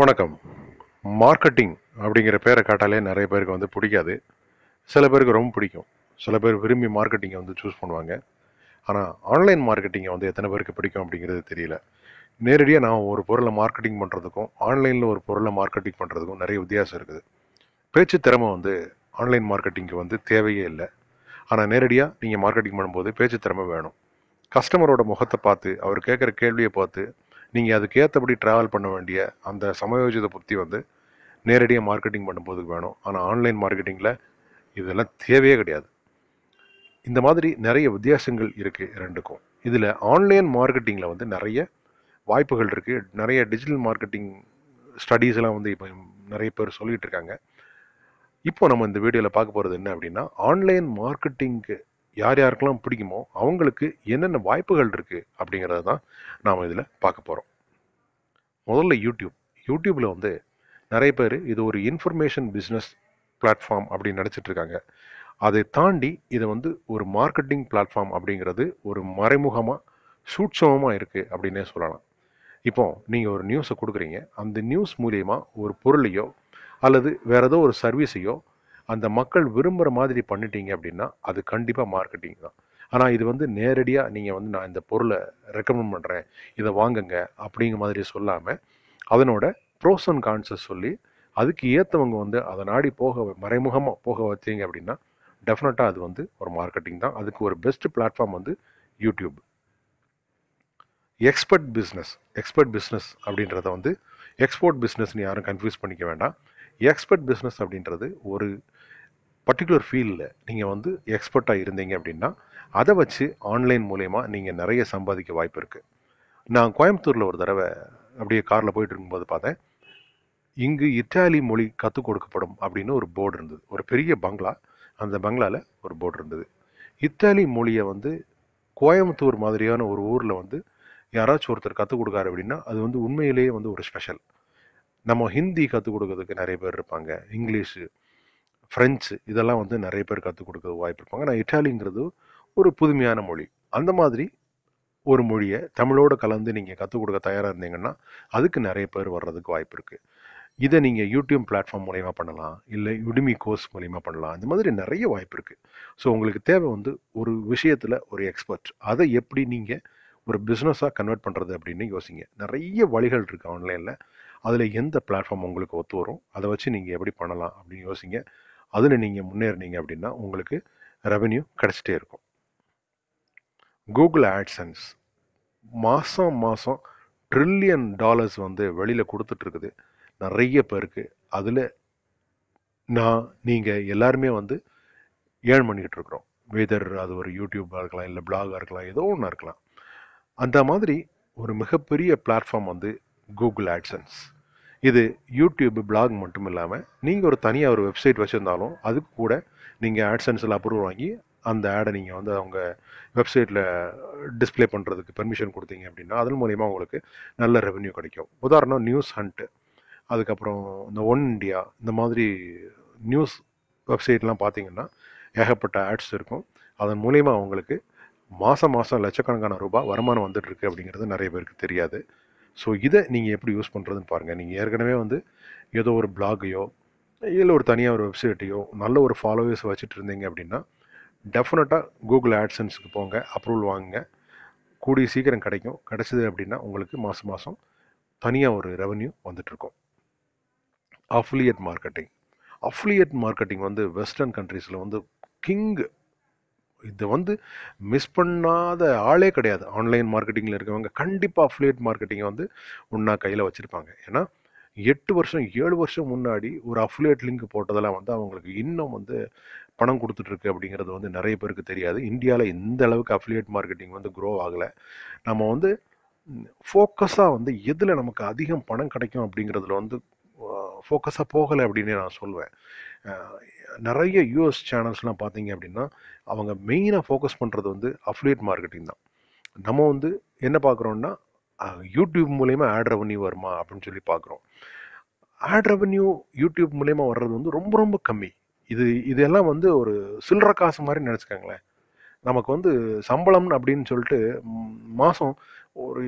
வணக்கம் மார்க்கெட்டிங் அப்படிங்கிற பேரை காட்டாலே நிறைய பேருக்கு வந்து பிடிக்காது சில பேருக்கு ரொம்ப பிடிக்கும் சில பேர் விரும்பி மார்க்கெட்டிங்கை வந்து சூஸ் பண்ணுவாங்க ஆனால் ஆன்லைன் மார்க்கெட்டிங்கை வந்து எத்தனை பேருக்கு பிடிக்கும் அப்படிங்கிறது தெரியல நேரடியாக நான் ஒரு பொருளை மார்க்கெட்டிங் பண்ணுறதுக்கும் ஆன்லைனில் ஒரு பொருளை மார்க்கெட்டிங் பண்ணுறதுக்கும் நிறைய வித்தியாசம் இருக்குது பேச்சு திறமை வந்து ஆன்லைன் மார்க்கெட்டிங்க்கு வந்து தேவையே இல்லை ஆனால் நேரடியாக நீங்கள் மார்க்கெட்டிங் பண்ணும்போது பேச்சு திறமை வேணும் கஸ்டமரோட முகத்தை பார்த்து அவர் கேட்குற கேள்வியை பார்த்து நீங்கள் அதுக்கு ட்ராவல் பண்ண வேண்டிய அந்த சமயோஜித புத்தி வந்து நேரடியாக மார்க்கெட்டிங் பண்ணும்போது வேணும் ஆனால் ஆன்லைன் மார்க்கெட்டிங்கில் இதெல்லாம் தேவையே கிடையாது இந்த மாதிரி நிறைய வித்தியாசங்கள் இருக்குது ரெண்டுக்கும் இதில் ஆன்லைன் மார்க்கெட்டிங்கில் வந்து நிறைய வாய்ப்புகள் இருக்குது நிறைய டிஜிட்டல் மார்க்கெட்டிங் ஸ்டடீஸ் எல்லாம் வந்து இப்போ நிறைய பேர் சொல்லிகிட்டு இருக்காங்க இப்போ நம்ம இந்த வீடியோவில் பார்க்க போகிறது என்ன அப்படின்னா ஆன்லைன் மார்க்கெட்டிங்க்கு யார் யாருக்கெல்லாம் பிடிக்குமோ அவங்களுக்கு என்னென்ன வாய்ப்புகள் இருக்குது அப்படிங்கிறத தான் நாம் இதில் பார்க்க போகிறோம் முதல்ல யூடியூப் யூடியூப்பில் வந்து நிறைய பேர் இது ஒரு இன்ஃபர்மேஷன் பிஸ்னஸ் பிளாட்ஃபார்ம் அப்படின்னு இருக்காங்க அதை தாண்டி இதை வந்து ஒரு மார்க்கெட்டிங் பிளாட்ஃபார்ம் அப்படிங்கிறது ஒரு மறைமுகமாக சூட்சமமாக இருக்குது அப்படின்னே சொல்லலாம் இப்போ நீங்கள் ஒரு நியூஸை கொடுக்குறீங்க அந்த நியூஸ் மூலியமாக ஒரு பொருளையோ அல்லது வேறு ஏதோ ஒரு சர்வீஸையோ அந்த மக்கள் விரும்புகிற மாதிரி பண்ணிட்டீங்க அப்படின்னா அது கண்டிப்பாக மார்க்கெட்டிங் தான் ஆனால் இது வந்து நேரடியாக நீங்கள் வந்து நான் இந்த பொருளை ரெக்கமெண்ட் பண்ணுறேன் இதை வாங்குங்க அப்படிங்கிற மாதிரி சொல்லாமல் அதனோட ப்ரோஸ் அண்ட் கான்சஸ் சொல்லி அதுக்கு ஏற்றவங்க வந்து அதை நாடி போக மறைமுகமாக போக வச்சிங்க அப்படின்னா டெஃபினட்டாக அது வந்து ஒரு மார்க்கெட்டிங் தான் அதுக்கு ஒரு பெஸ்ட் பிளாட்ஃபார்ம் வந்து YouTube expert business expert business அப்படின்றத வந்து எக்ஸ்போர்ட் பிஸ்னஸ்னு யாரும் கன்ஃபியூஸ் பண்ணிக்க வேண்டாம் எக்ஸ்பர்ட் பிஸ்னஸ் அப்படின்றது ஒரு பர்டிகுலர் ஃபீல்டில் நீங்கள் வந்து எக்ஸ்பர்ட்டாக இருந்தீங்க அப்படின்னா அதை வச்சு ஆன்லைன் மூலயமா நீங்கள் நிறைய சம்பாதிக்க வாய்ப்பு இருக்குது நான் கோயம்புத்தூரில் ஒரு தடவை அப்படியே காரில் போயிட்டு இருக்கும்போது பார்த்தேன் இங்கு இத்தாலி மொழி கற்றுக் கொடுக்கப்படும் அப்படின்னு ஒரு போர்டு இருந்தது ஒரு பெரிய பங்களா அந்த பங்களாவில் ஒரு போர்டு இருந்தது இத்தாலி மொழியை வந்து கோயம்புத்தூர் மாதிரியான ஒரு ஊரில் வந்து யாராச்சும் ஒருத்தர் கற்றுக் கொடுக்காரு அப்படின்னா அது வந்து உண்மையிலேயே வந்து ஒரு ஸ்பெஷல் நம்ம ஹிந்தி கற்றுக் கொடுக்கறதுக்கு நிறைய பேர் இருப்பாங்க இங்கிலீஷு ஃப்ரெஞ்சு இதெல்லாம் வந்து நிறைய பேர் கற்றுக் கொடுக்க வாய்ப்பு இருப்பாங்க ஆனால் இட்டாலிங்கிறது ஒரு புதுமையான மொழி அந்த மாதிரி ஒரு மொழியை தமிழோடு கலந்து நீங்கள் கற்றுக் கொடுக்க தயாராக இருந்தீங்கன்னா அதுக்கு நிறைய பேர் வர்றதுக்கு வாய்ப்பு இருக்குது இதை நீங்கள் யூடியூப் பிளாட்ஃபார்ம் மூலயமா பண்ணலாம் இல்லை யுடிமி கோர்ஸ் மூலயமா பண்ணலாம் இந்த மாதிரி நிறைய வாய்ப்பு இருக்குது ஸோ உங்களுக்கு தேவை வந்து ஒரு விஷயத்தில் ஒரு எக்ஸ்பர்ட் அதை எப்படி நீங்கள் ஒரு பிஸ்னஸாக கன்வெர்ட் பண்ணுறது அப்படின்னு யோசிங்க நிறைய வழிகள் இருக்குது ஆன்லைனில் அதில் எந்த பிளாட்ஃபார்ம் உங்களுக்கு ஒத்து வரும் அதை வச்சு நீங்கள் எப்படி பண்ணலாம் அப்படின்னு யோசிங்க அதில் நீங்கள் முன்னேறினீங்க அப்படின்னா உங்களுக்கு ரெவென்யூ கிடச்சிட்டே இருக்கும் கூகுள் ஆட்சன்ஸ் மாதம் மாதம் ட்ரில்லியன் டாலர்ஸ் வந்து வெளியில் கொடுத்துட்ருக்குது நிறைய பேருக்கு அதில் நான் நீங்கள் எல்லாருமே வந்து ஏர்ன் பண்ணிக்கிட்டு இருக்கிறோம் வெதர் அது ஒரு யூடியூப்பாக இருக்கலாம் இல்லை பிளாகாக இருக்கலாம் ஏதோ ஒன்றா இருக்கலாம் அந்த மாதிரி ஒரு மிகப்பெரிய பிளாட்ஃபார்ம் வந்து கூகுள் ஆட்சன்ஸ் இது யூடியூப் பிளாக் மட்டும் இல்லாமல் நீங்கள் ஒரு தனியாக ஒரு வெப்சைட் வச்சுருந்தாலும் அதுக்கு கூட நீங்கள் ஆட்சன்ஸில் அப்ரூவ் வாங்கி அந்த ஆடை நீங்கள் வந்து அவங்க வெப்சைட்டில் டிஸ்பிளே பண்ணுறதுக்கு பெர்மிஷன் கொடுத்தீங்க அப்படின்னா அதன் மூலிமா உங்களுக்கு நல்ல ரெவென்யூ கிடைக்கும் உதாரணம் நியூஸ் ஹண்ட்டு அதுக்கப்புறம் இந்த ஒன் இண்டியா இந்த மாதிரி நியூஸ் வெப்சைட்லாம் பார்த்தீங்கன்னா ஏகப்பட்ட ஆட்ஸ் இருக்கும் அதன் மூலிமா அவங்களுக்கு மாதம் மாதம் லட்சக்கணக்கான ரூபாய் வருமானம் வந்துட்டுருக்கு அப்படிங்கிறது நிறைய பேருக்கு தெரியாது ஸோ இதை நீங்கள் எப்படி யூஸ் பண்ணுறதுன்னு பாருங்கள் நீங்கள் ஏற்கனவே வந்து ஏதோ ஒரு பிளாகையோ இல்லை ஒரு தனியாக ஒரு வெப்சைட்டையோ நல்ல ஒரு ஃபாலோவர்ஸ் வச்சுட்டு இருந்தீங்க அப்படின்னா டெஃபினட்டாக கூகுள் ஆட்சன்ஸுக்கு போங்க அப்ரூவல் வாங்குங்க கூடிய சீக்கிரம் கிடைக்கும் கிடைச்சிது அப்படின்னா உங்களுக்கு மாதம் மாதம் தனியாக ஒரு ரெவன்யூ வந்துட்டுருக்கும் அஃப்லியட் மார்க்கெட்டிங் அஃப்லியட் மார்க்கெட்டிங் வந்து வெஸ்டர்ன் கண்ட்ரீஸில் வந்து கிங்கு இது வந்து மிஸ் பண்ணாத ஆளே கிடையாது ஆன்லைன் மார்க்கெட்டிங்கில் இருக்கவங்க கண்டிப்பாக அஃப்லேட் மார்க்கெட்டிங்கை வந்து ஒன்றா கையில் வச்சுருப்பாங்க ஏன்னா எட்டு வருஷம் ஏழு வருஷம் முன்னாடி ஒரு அஃப்லேட் லிங்க் போட்டதெல்லாம் வந்து அவங்களுக்கு இன்னும் வந்து பணம் கொடுத்துட்ருக்கு அப்படிங்கிறது வந்து நிறைய பேருக்கு தெரியாது இந்தியாவில் இந்த அளவுக்கு அஃப்லியேட் மார்க்கெட்டிங் வந்து க்ரோ ஆகலை நம்ம வந்து ஃபோக்கஸாக வந்து எதில் நமக்கு அதிகம் பணம் கிடைக்கும் அப்படிங்கிறதுல வந்து ஃபோக்கஸாக போகலை அப்படின்னு நான் சொல்லுவேன் நிறைய யூஎஸ் சேனல்ஸ்லாம் பார்த்தீங்க அப்படின்னா அவங்க மெயினாக ஃபோக்கஸ் பண்ணுறது வந்து அஃப்லேட் மார்க்கெட்டிங் தான் நம்ம வந்து என்ன பார்க்குறோன்னா யூடியூப் மூலயமா ஆட் ரெவன்யூ வருமா அப்படின்னு சொல்லி பார்க்குறோம் ஆட் ரெவன்யூ யூடியூப் மூலயமா வர்றது வந்து ரொம்ப ரொம்ப கம்மி இது இதெல்லாம் வந்து ஒரு சில்லற காசு மாதிரி நினச்சிக்கோங்களேன் நமக்கு வந்து சம்பளம் அப்படின்னு சொல்லிட்டு மாதம் ஒரு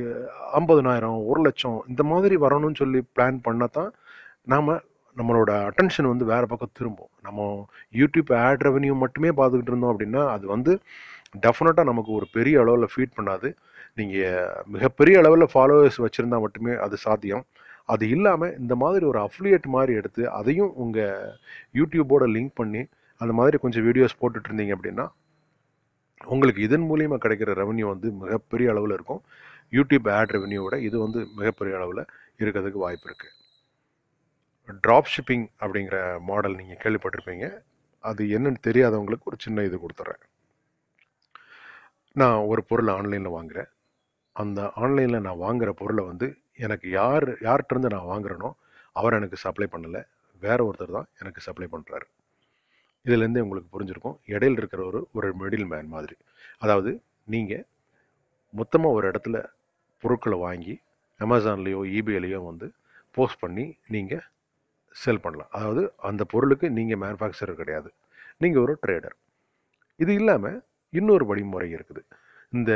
ஐம்பதுனாயிரம் ஒரு லட்சம் இந்த மாதிரி வரணும்னு சொல்லி பிளான் பண்ணால் தான் நாம் நம்மளோட அட்டென்ஷன் வந்து வேறு பக்கம் திரும்பும் நம்ம யூடியூப் ஆட் ரெவன்யூ மட்டுமே பார்த்துக்கிட்டு இருந்தோம் அப்படின்னா அது வந்து டெஃபினட்டாக நமக்கு ஒரு பெரிய அளவில் ஃபீட் பண்ணாது நீங்கள் மிகப்பெரிய அளவில் ஃபாலோவர்ஸ் வச்சுருந்தா மட்டுமே அது சாத்தியம் அது இல்லாமல் இந்த மாதிரி ஒரு அஃப்லியேட் மாதிரி எடுத்து அதையும் உங்கள் யூடியூப்போட லிங்க் பண்ணி அந்த மாதிரி கொஞ்சம் வீடியோஸ் போட்டுட்ருந்தீங்க இருந்தீங்க அப்படின்னா உங்களுக்கு இதன் மூலியமாக கிடைக்கிற ரெவன்யூ வந்து மிகப்பெரிய அளவில் இருக்கும் யூடியூப் ஆட் ரெவன்யூவோட இது வந்து மிகப்பெரிய அளவில் இருக்கிறதுக்கு வாய்ப்பு இருக்குது ட்ராப் ஷிப்பிங் அப்படிங்கிற மாடல் நீங்கள் கேள்விப்பட்டிருப்பீங்க அது என்னன்னு தெரியாதவங்களுக்கு ஒரு சின்ன இது கொடுத்துட்றேன் நான் ஒரு பொருளை ஆன்லைனில் வாங்குகிறேன் அந்த ஆன்லைனில் நான் வாங்குகிற பொருளை வந்து எனக்கு யார் யார்கிட்டருந்து நான் வாங்குறேனோ அவர் எனக்கு சப்ளை பண்ணலை வேற ஒருத்தர் தான் எனக்கு சப்ளை பண்ணுறாரு இதுலேருந்தே உங்களுக்கு புரிஞ்சிருக்கும் இடையில் இருக்கிற ஒரு ஒரு மிடில் மேன் மாதிரி அதாவது நீங்கள் மொத்தமாக ஒரு இடத்துல பொருட்களை வாங்கி அமேசான்லேயோ ஈபிஐலேயோ வந்து போஸ்ட் பண்ணி நீங்கள் செல் பண்ணலாம் அதாவது அந்த பொருளுக்கு நீங்கள் மேனுஃபேக்சரர் கிடையாது நீங்கள் ஒரு ட்ரேடர் இது இல்லாமல் இன்னொரு வழிமுறை இருக்குது இந்த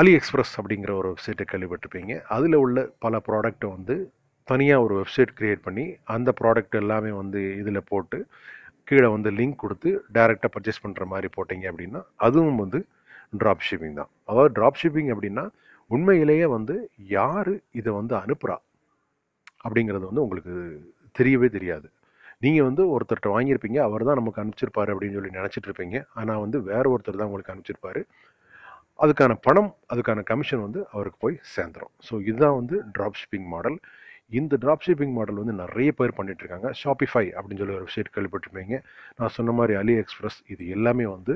அலி எக்ஸ்பிரஸ் அப்படிங்கிற ஒரு வெப்சைட்டை கேள்விப்பட்டிருப்பீங்க அதில் உள்ள பல ப்ராடக்ட்டை வந்து தனியாக ஒரு வெப்சைட் க்ரியேட் பண்ணி அந்த ப்ராடக்ட் எல்லாமே வந்து இதில் போட்டு கீழே வந்து லிங்க் கொடுத்து டைரெக்டாக பர்ச்சேஸ் பண்ணுற மாதிரி போட்டிங்க அப்படின்னா அதுவும் வந்து ட்ராப் ஷிப்பிங் தான் அதாவது ட்ராப் ஷிப்பிங் அப்படின்னா உண்மையிலேயே வந்து யார் இதை வந்து அனுப்புகிறா அப்படிங்கிறது வந்து உங்களுக்கு தெரியவே தெரியாது நீங்கள் வந்து ஒருத்தர்கிட்ட வாங்கியிருப்பீங்க அவர் தான் நமக்கு அனுப்பிச்சிருப்பாரு அப்படின்னு சொல்லி நினச்சிட்டு இருப்பீங்க ஆனால் வந்து வேற ஒருத்தர் தான் உங்களுக்கு அனுப்பிச்சிருப்பாரு அதுக்கான பணம் அதுக்கான கமிஷன் வந்து அவருக்கு போய் சேர்ந்துடும் ஸோ இதுதான் வந்து ட்ராப் ஷிப்பிங் மாடல் இந்த ட்ராப் ஷிப்பிங் மாடல் வந்து நிறைய பேர் பண்ணிகிட்ருக்காங்க ஷாப்பிஃபை அப்படின்னு சொல்லி ஒரு வெப்சைட் கேள்விப்பட்டிருப்பீங்க நான் சொன்ன மாதிரி அலி எக்ஸ்பிரஸ் இது எல்லாமே வந்து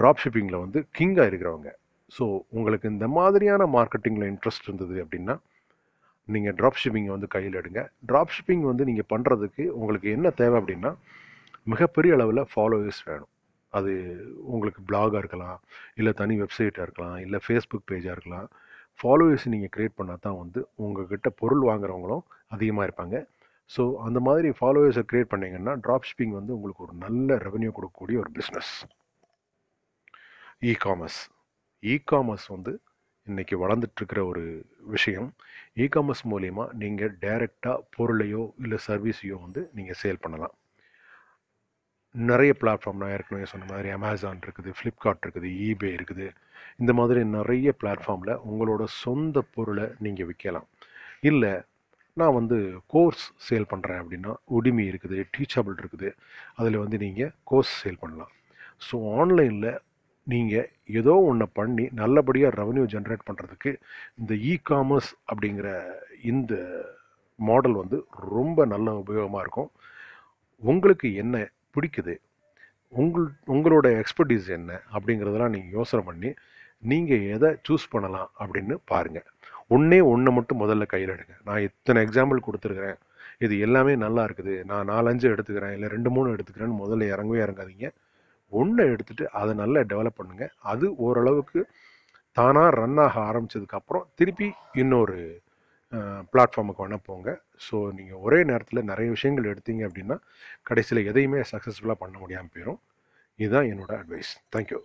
ட்ராப் ஷிப்பிங்கில் வந்து கிங்காக இருக்கிறவங்க ஸோ உங்களுக்கு இந்த மாதிரியான மார்க்கெட்டிங்கில் இன்ட்ரெஸ்ட் இருந்தது அப்படின்னா நீங்கள் ட்ராப் ஷிப்பிங்கை வந்து கையில் எடுங்க ட்ராப் ஷிப்பிங் வந்து நீங்கள் பண்ணுறதுக்கு உங்களுக்கு என்ன தேவை அப்படின்னா மிகப்பெரிய அளவில் ஃபாலோவர்ஸ் வேணும் அது உங்களுக்கு பிளாகாக இருக்கலாம் இல்லை தனி வெப்சைட்டாக இருக்கலாம் இல்லை ஃபேஸ்புக் பேஜாக இருக்கலாம் ஃபாலோவர்ஸ் நீங்கள் க்ரியேட் பண்ணால் தான் வந்து உங்கள்கிட்ட பொருள் வாங்குறவங்களும் அதிகமாக இருப்பாங்க ஸோ அந்த மாதிரி ஃபாலோவர்ஸை க்ரியேட் பண்ணிங்கன்னா ட்ராப் ஷிப்பிங் வந்து உங்களுக்கு ஒரு நல்ல ரெவன்யூ கொடுக்கக்கூடிய ஒரு business e commerce e commerce வந்து இன்றைக்கி வளர்ந்துட்டுருக்கிற ஒரு விஷயம் இ காமர்ஸ் மூலிமா நீங்கள் டைரெக்டாக பொருளையோ இல்லை சர்வீஸையோ வந்து நீங்கள் சேல் பண்ணலாம் நிறைய பிளாட்ஃபார்ம் நான் ஏற்கனவே சொன்ன மாதிரி அமேசான் இருக்குது ஃப்ளிப்கார்ட் இருக்குது ஈபே இருக்குது இந்த மாதிரி நிறைய பிளாட்ஃபார்மில் உங்களோட சொந்த பொருளை நீங்கள் விற்கலாம் இல்லை நான் வந்து கோர்ஸ் சேல் பண்ணுறேன் அப்படின்னா உடிமை இருக்குது டீச்சபிள் இருக்குது அதில் வந்து நீங்கள் கோர்ஸ் சேல் பண்ணலாம் ஸோ ஆன்லைனில் நீங்கள் ஏதோ ஒன்று பண்ணி நல்லபடியாக ரெவன்யூ ஜென்ரேட் பண்ணுறதுக்கு இந்த இ காமர்ஸ் அப்படிங்கிற இந்த மாடல் வந்து ரொம்ப நல்ல உபயோகமாக இருக்கும் உங்களுக்கு என்ன பிடிக்குது உங்கள் உங்களோட எக்ஸ்பர்டீஸ் என்ன அப்படிங்கிறதெல்லாம் நீங்கள் யோசனை பண்ணி நீங்கள் எதை சூஸ் பண்ணலாம் அப்படின்னு பாருங்கள் ஒன்றே ஒன்று மட்டும் முதல்ல கையில் எடுங்க நான் இத்தனை எக்ஸாம்பிள் கொடுத்துருக்குறேன் இது எல்லாமே நல்லா இருக்குது நான் நாலஞ்சு எடுத்துக்கிறேன் இல்லை ரெண்டு மூணு எடுத்துக்கிறேன்னு முதல்ல இறங்கவே இறங்காதீங்க ஒன்றை எடுத்துகிட்டு அதை நல்லா டெவலப் பண்ணுங்கள் அது ஓரளவுக்கு தானாக ரன் ஆக ஆரம்பித்ததுக்கப்புறம் திருப்பி இன்னொரு பிளாட்ஃபார்முக்கு வேணால் போங்க ஸோ நீங்கள் ஒரே நேரத்தில் நிறைய விஷயங்கள் எடுத்தீங்க அப்படின்னா கடைசியில் எதையுமே சக்ஸஸ்ஃபுல்லாக பண்ண முடியாமல் போயிடும் இதுதான் என்னோடய அட்வைஸ் தேங்க்யூ